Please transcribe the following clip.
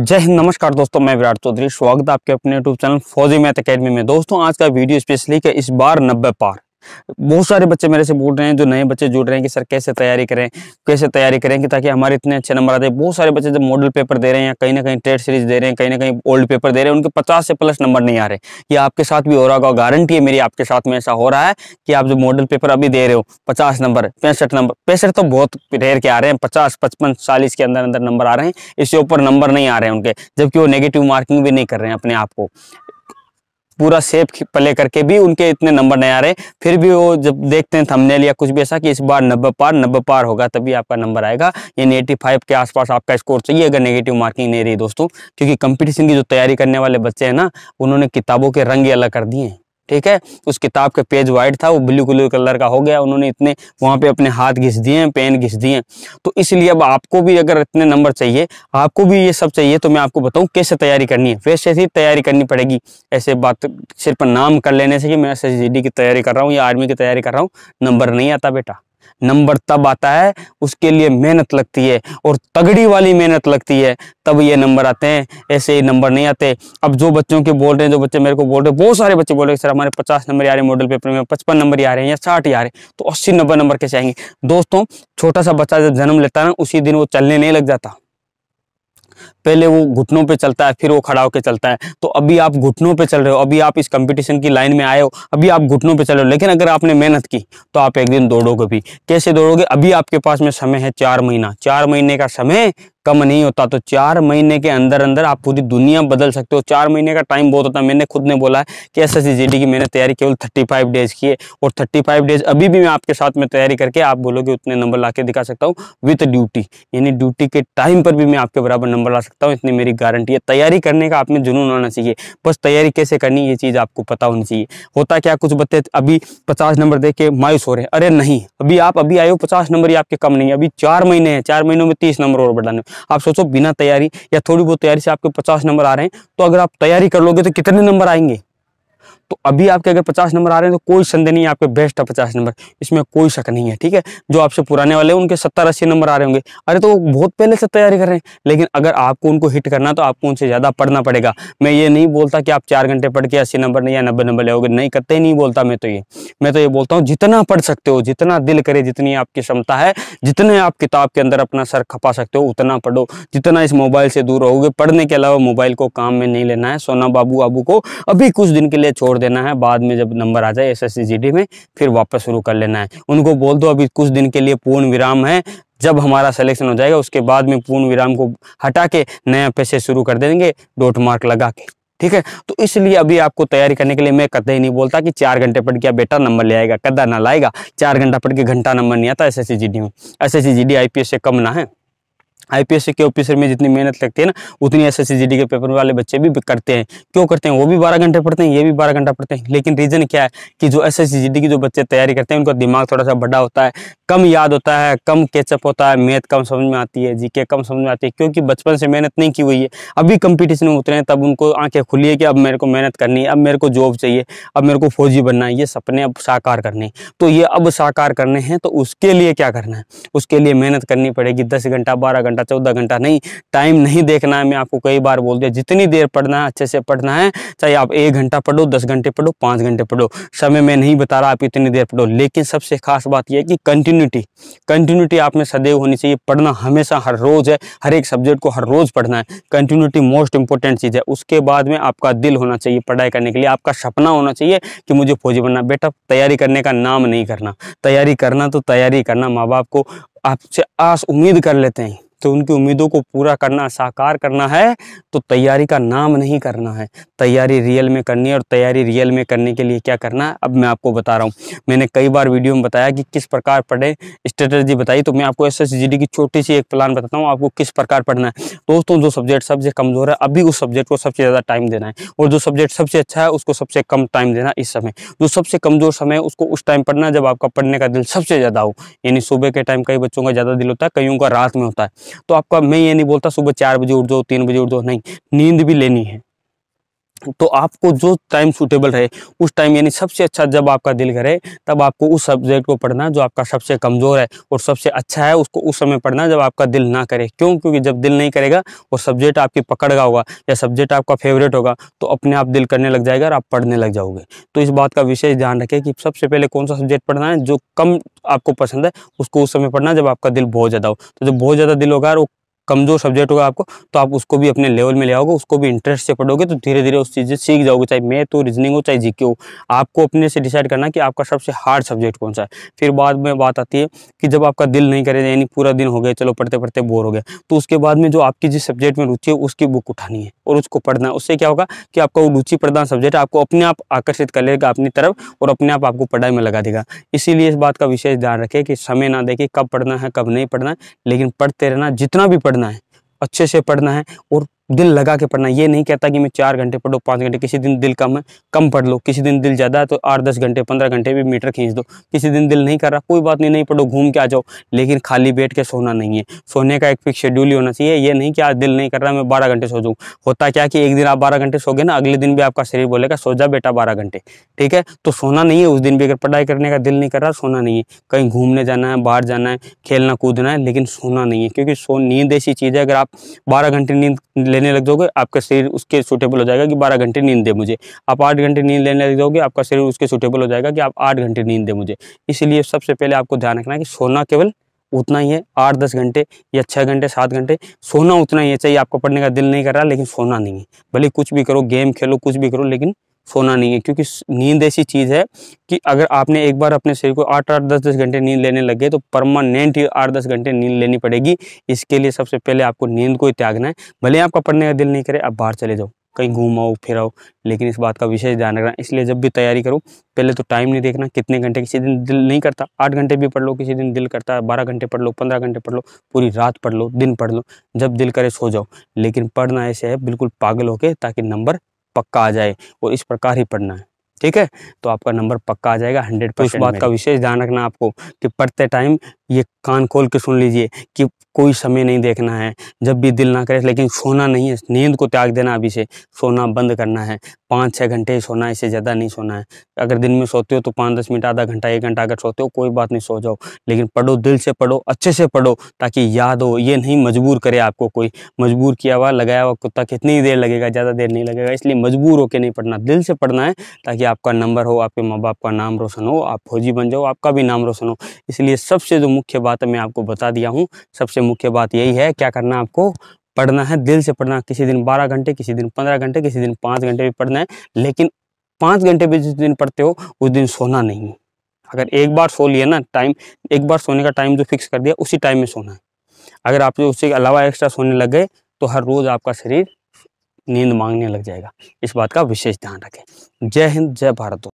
जय हिंद नमस्कार दोस्तों मैं विराट चौधरी स्वागत है आपके अपने YouTube channel Fauji math academy में दोस्तों आज का वीडियो स्पेशली के इस बार नब्बे पार बहुत सारे बच्चे मेरे से बोल रहे हैं जो नए बच्चे जुड़ रहे हैं कि सर कैसे तैयारी करें कैसे तैयारी करें कि ताकि हमारे इतने अच्छे नंबर आते हैं बहुत सारे बच्चे जब मॉडल पेपर दे रहे हैं या कहीं ना कहीं ट्रेड सीरीज दे रहे हैं कहीं ना कहीं ओल्ड पेपर दे रहे हैं उनके पचास से प्लस नंबर नहीं आ रहे ये आपके साथ भी हो रहा होगा गारंटी है मेरी आपके साथ में ऐसा हो रहा है कि आप जो मॉडल पेपर अभी दे रहे हो पचास नंबर पैंसठ नंबर पैंसठ तो बहुत ढेर के आ रहे हैं पचास पचपन चालीस के अंदर अंदर नंबर आ रहे हैं इससे ऊपर नंबर नहीं आ रहे हैं उनके जबकि वो नेगेटिव मार्किंग भी नहीं कर रहे हैं अपने आप को पूरा सेफ प्ले करके भी उनके इतने नंबर नहीं आ रहे फिर भी वो जब देखते हैं थंबनेल या कुछ भी ऐसा कि इस बार नब्बे पार नब्बे पार होगा तभी आपका नंबर आएगा यानी एटी फाइव के आसपास आपका स्कोर चाहिए अगर नेगेटिव मार्किंग नहीं रही दोस्तों क्योंकि कंपटीशन की जो तैयारी करने वाले बच्चे हैं ना उन्होंने किताबों के रंग ही अलग कर दिए हैं ठीक है उस किताब का पेज वाइट था वो ब्लू ब्लू कलर का हो गया उन्होंने इतने वहाँ पे अपने हाथ घिस दिए हैं पेन घिस दिए हैं तो इसलिए अब आपको भी अगर इतने नंबर चाहिए आपको भी ये सब चाहिए तो मैं आपको बताऊँ कैसे तैयारी करनी है वैसे ही तैयारी करनी पड़ेगी ऐसे बात सिर्फ नाम कर लेने से कि मैं एस की तैयारी कर रहा हूँ या आर्मी की तैयारी कर रहा हूँ नंबर नहीं आता बेटा नंबर तब आता है उसके लिए मेहनत लगती है और तगड़ी वाली मेहनत लगती है तब ये नंबर आते हैं ऐसे ही नंबर नहीं आते अब जो बच्चों के बोल रहे हैं जो बच्चे मेरे को बोल रहे हैं बहुत सारे बच्चे बोल रहे हैं सर हमारे पचास नंबर आ रहे हैं मॉडल पेपर में पचपन नंबर आ रहे हैं या साठ आ रहे हैं तो अस्सी नब्बे नंबर कैसे आएंगे दोस्तों छोटा सा बच्चा जब जन्म लेता है ना उसी दिन वो चलने नहीं लग जाता पहले वो घुटनों पे चलता है फिर वो खड़ा होकर चलता है तो अभी आप घुटनों पे चल रहे हो अभी आप इस कंपटीशन की लाइन में आए हो अभी आप घुटनों पे चल रहे हो लेकिन अगर आपने मेहनत की तो आप एक दिन दौड़ोगे भी कैसे दौड़ोगे अभी आपके पास में समय है चार महीना चार महीने का समय कम नहीं होता तो चार महीने के अंदर अंदर आप पूरी दुनिया बदल सकते हो चार महीने का टाइम बहुत होता है मैंने खुद ने बोला है कि एस एस की मैंने तैयारी केवल थर्टी फाइव डेज की है और थर्टी फाइव डेज अभी भी मैं आपके साथ में तैयारी करके आप बोलोगे उतने नंबर ला दिखा सकता हूँ विथ ड्यूटी यानी ड्यूटी के टाइम पर भी मैं आपके बराबर नंबर ला सकता सकता हूँ इतनी मेरी गारंटी है तैयारी करने का आप में जुनून होना चाहिए बस तैयारी कैसे करनी ये चीज़ आपको पता होनी चाहिए होता क्या कुछ बच्चे अभी पचास नंबर दे के मायूस हो रहे हैं अरे नहीं अभी आप अभी आए हो पचास नंबर ही आपके कम नहीं है अभी चार महीने हैं चार महीनों में तीस नंबर और बढ़ाने आप सोचो बिना तैयारी या थोड़ी बहुत तैयारी से आपके पचास नंबर आ रहे हैं तो अगर आप तैयारी कर लोगे तो कितने नंबर आएंगे तो अभी आपके अगर पचास नंबर आ रहे हैं तो कोई संदेह नहीं है आपके बेस्ट है पचास नंबर इसमें कोई शक नहीं है ठीक है जो आपसे पुराने वाले उनके सत्तर अस्सी नंबर आ रहे होंगे अरे तो वो बहुत पहले से तैयारी कर रहे हैं लेकिन अगर आपको उनको हिट करना तो आपको उनसे ज़्यादा पढ़ना पड़ेगा मैं ये नहीं बोलता कि आप चार घंटे पढ़ के अस्सी नंबर नहीं या नब्बे नंबर लोगे नहीं कतई नहीं बोलता मैं तो ये मैं तो ये बोलता हूँ जितना पढ़ सकते हो जितना दिल करे जितनी आपकी क्षमता है जितने आप किताब के अंदर अपना सर खपा सकते हो उतना पढ़ो जितना इस मोबाइल से दूर रहोगे पढ़ने के अलावा मोबाइल को काम में नहीं लेना है सोना बाबू बाबू को अभी कुछ दिन के लिए छोड़ देना है बाद में जब नंबर आ जाए एस एस में फिर वापस शुरू कर लेना है उनको बोल दो अभी कुछ दिन के लिए पूर्ण विराम है जब हमारा सिलेक्शन हो जाएगा उसके बाद में पूर्ण विराम को हटा के नया पैसे शुरू कर देंगे डोट मार्क लगा के ठीक है तो इसलिए अभी आपको तैयारी करने के लिए मैं कतई नहीं बोलता कि चार घंटे पढ़ के बेटा नंबर ले आएगा कदा ना लाएगा चार घंटा पढ़ के घंटा नंबर नहीं आता एस एस में एस एस से कम ना है आईपीएस के ऑफिसर में जितनी मेहनत लगती है ना उतनी एस एस के पेपर वाले बच्चे भी करते हैं क्यों करते हैं वो भी बारह घंटे पढ़ते हैं ये भी बारह घंटा पढ़ते हैं लेकिन रीजन क्या है कि जो एस एस की जो बच्चे तैयारी करते हैं उनका दिमाग थोड़ा सा बड़ा होता है कम याद होता है कम कैचअप होता है मैथ कम समझ में आती है जीके कम समझ में आती है क्योंकि बचपन से मेहनत नहीं की हुई है अभी कंपिटिशन में उतरे हैं तब उनको आंखें खुली है कि अब मेरे को मेहनत करनी है अब मेरे को जॉब चाहिए अब मेरे को फौजी बनना है ये सपने अब साकार करने तो ये अब साकार करने हैं तो उसके लिए क्या करना है उसके लिए मेहनत करनी पड़ेगी दस घंटा बारह घंटा घंटा चौदह घंटा नहीं टाइम नहीं देखना है मैं आपको कई बार बोल दिया जितनी देर पढ़ना है अच्छे से पढ़ना है चाहे आप एक घंटा पढ़ो दस घंटे पढ़ो पाँच घंटे पढ़ो समय में नहीं बता रहा आप इतनी देर पढ़ो लेकिन सबसे खास बात यह है कि कंटिन्यूटी कंटिन्यूटी आप में सदैव होनी चाहिए पढ़ना हमेशा हर रोज़ है हर एक सब्जेक्ट को हर रोज़ पढ़ना है कंटिन्यूटी मोस्ट इंपॉर्टेंट चीज़ है उसके बाद में आपका दिल होना चाहिए पढ़ाई करने के लिए आपका सपना होना चाहिए कि मुझे फौजी बनना बेटा तैयारी करने का नाम नहीं करना तैयारी करना तो तैयारी करना माँ बाप को आपसे आस उम्मीद कर लेते हैं तो उनकी उम्मीदों को पूरा करना साकार करना है तो तैयारी का नाम नहीं करना है तैयारी रियल में करनी है और तैयारी रियल में करने के लिए क्या करना है अब मैं आपको बता रहा हूँ मैंने कई बार वीडियो में बताया कि किस प्रकार पढ़े स्ट्रेटेजी बताई तो मैं आपको एस एस की छोटी सी एक प्लान बताता हूँ आपको किस प्रकार पढ़ना है दोस्तों जो सब्जेक्ट सबसे कमज़ोर है अभी उस सब्जेक्ट को सबसे ज़्यादा टाइम देना है और जो सब्जेक्ट सबसे अच्छा है उसको सबसे कम टाइम देना इस समय जो सबसे कमज़ोर समय है उसको उस टाइम पढ़ना जब आपका पढ़ने का दिल सबसे ज़्यादा हो यानी सुबह के टाइम कई बच्चों का ज़्यादा दिल होता है कईयों का रात में होता है तो आपका मैं ये नहीं बोलता सुबह चार बजे उठ जाओ तीन बजे उठ जाओ नहीं नींद भी लेनी है तो आपको जो टाइम सूटेबल रहे उस टाइम यानी सबसे अच्छा जब आपका दिल करे तब आपको उस सब्जेक्ट को पढ़ना जो आपका सबसे कमज़ोर है और सबसे अच्छा है उसको उस समय पढ़ना जब आपका दिल ना करे क्यों क्योंकि जब दिल नहीं करेगा और सब्जेक्ट आपकी पकड़ होगा या सब्जेक्ट आपका फेवरेट होगा तो अपने आप दिल करने लग जाएगा और आप पढ़ने लग जाओगे तो इस बात का विशेष ध्यान रखें कि सबसे पहले कौन सा सब्जेक्ट पढ़ना है जो कम आपको पसंद है उसको उस समय पढ़ना जब आपका दिल बहुत ज़्यादा हो तो जब बहुत ज़्यादा दिल होगा और कमजोर सब्जेक्ट होगा आपको तो आप उसको भी अपने लेवल में ले आओगे उसको भी इंटरेस्ट से पढ़ोगे तो धीरे धीरे उस चीज़ से सीख जाओगे चाहे मैथ हो रीजनिंग हो चाहे जीके हो आपको अपने से डिसाइड करना कि आपका सबसे हार्ड सब्जेक्ट कौन सा है फिर बाद में बात आती है कि जब आपका दिल नहीं करे यानी पूरा दिन हो गया चलो पढ़ते पढ़ते बोर हो गया तो उसके बाद में जो आपकी जिस सब्जेक्ट में रुचि है उसकी बुक उठानी है और उसको पढ़ना है उससे क्या होगा कि आपका वो रुचि प्रदान सब्जेक्ट आपको अपने आप आकर्षित कर लेगा अपनी तरफ और अपने आप आपको पढ़ाई में लगा देगा इसीलिए इस बात का विशेष ध्यान रखें कि समय ना देखे कब पढ़ना है कब नहीं पढ़ना है लेकिन पढ़ते रहना जितना भी पढ़ पढ़ना है अच्छे से पढ़ना है और दिल लगा के पढ़ना ये नहीं कहता कि मैं चार घंटे पढ़ो पाँच घंटे किसी दिन दिल कम है कम पढ़ लो किसी दिन दिल ज़्यादा है तो आठ दस घंटे पंद्रह घंटे भी मीटर खींच दो किसी दिन दिल नहीं कर रहा कोई बात नहीं नहीं पढ़ो घूम के आ जाओ लेकिन खाली बैठ के सोना नहीं है सोने का एक फिक्स शेड्यूल ही होना चाहिए ये नहीं कि आज दिल नहीं कर रहा मैं बारह घंटे सो जाऊँ होता क्या कि एक दिन आप बारह घंटे सोगे ना अगले दिन भी आपका शरीर बोलेगा सो जा बेटा बारह घंटे ठीक है तो सोना नहीं है उस दिन भी अगर पढ़ाई करने का दिल नहीं कर रहा सोना नहीं है कहीं घूमने जाना है बाहर जाना है खेलना कूदना है लेकिन सोना नहीं है क्योंकि सो नींद ऐसी चीज़ है अगर आप बारह घंटे नींद लेने लग जाओगे आपका शरीर उसके सूटेबल हो जाएगा कि बारह घंटे नींद दे मुझे आप आठ घंटे नींद लेने लग जाओगे आपका शरीर उसके सूटेबल हो जाएगा कि आप आठ घंटे नींद दे मुझे इसलिए सबसे पहले आपको ध्यान रखना है कि सोना केवल उतना ही है आठ दस घंटे या छः घंटे सात घंटे सोना उतना ही है चाहिए आपको पढ़ने का दिल नहीं कर रहा लेकिन सोना नहीं है भले कुछ भी करो गेम खेलो कुछ भी करो लेकिन सोना नहीं है क्योंकि नींद ऐसी चीज़ है कि अगर आपने एक बार अपने शरीर को आठ आठ दस दस घंटे नींद लेने लगे तो परमानेंट ही आठ दस घंटे नींद लेनी पड़ेगी इसके लिए सबसे पहले आपको नींद को ही त्यागना है भले आपका पढ़ने का दिल नहीं करे आप बाहर चले जाओ कहीं घूमाओ फिराओ लेकिन इस बात का विशेष ध्यान रखना इसलिए जब भी तैयारी करो पहले तो टाइम नहीं देखना कितने घंटे किसी दिन दिल नहीं करता आठ घंटे भी पढ़ लो किसी दिन दिल करता है बारह घंटे पढ़ लो पंद्रह घंटे पढ़ लो पूरी रात पढ़ लो दिन पढ़ लो जब दिल करे सो जाओ लेकिन पढ़ना ऐसे है बिल्कुल पागल होके ताकि नंबर पक्का आ जाए और इस प्रकार ही पढ़ना है ठीक है तो आपका नंबर पक्का आ जाएगा हंड्रेड तो परसेंट बात का विशेष ध्यान रखना आपको कि पढ़ते टाइम ये कान खोल के सुन लीजिए कि कोई समय नहीं देखना है जब भी दिल ना करे लेकिन सोना नहीं है नींद को त्याग देना अभी से सोना बंद करना है पाँच छः घंटे ही सोना है इससे ज़्यादा नहीं सोना है अगर दिन में सोते हो तो पाँच दस मिनट आधा घंटा एक घंटा अगर सोते हो कोई बात नहीं सो जाओ लेकिन पढ़ो दिल से पढ़ो अच्छे से पढ़ो ताकि याद हो ये नहीं मजबूर करे आपको कोई मजबूर किया हुआ लगाया हुआ कुत्ता कितनी देर लगेगा ज़्यादा देर नहीं लगेगा इसलिए मजबूर होकर नहीं पढ़ना दिल से पढ़ना है ताकि आपका नंबर हो आपके माँ बाप का नाम रोशन हो आप फौजी बन जाओ आपका भी नाम रोशन हो इसलिए सबसे जो मुख्य बात मैं आपको बता दिया हूँ सबसे मुख्य बात यही है क्या करना आपको पढ़ना है दिल से पढ़ना किसी दिन बारह घंटे किसी दिन पंद्रह घंटे किसी दिन पाँच घंटे भी पढ़ना है लेकिन पाँच घंटे भी जिस दिन पढ़ते हो उस दिन सोना नहीं अगर एक बार सो लिया ना टाइम एक बार सोने का टाइम जो फिक्स कर दिया उसी टाइम में सोना है अगर आप जो उसके अलावा एक्स्ट्रा सोने लग गए तो हर रोज़ आपका शरीर नींद मांगने लग जाएगा इस बात का विशेष ध्यान रखें जय हिंद जय भारत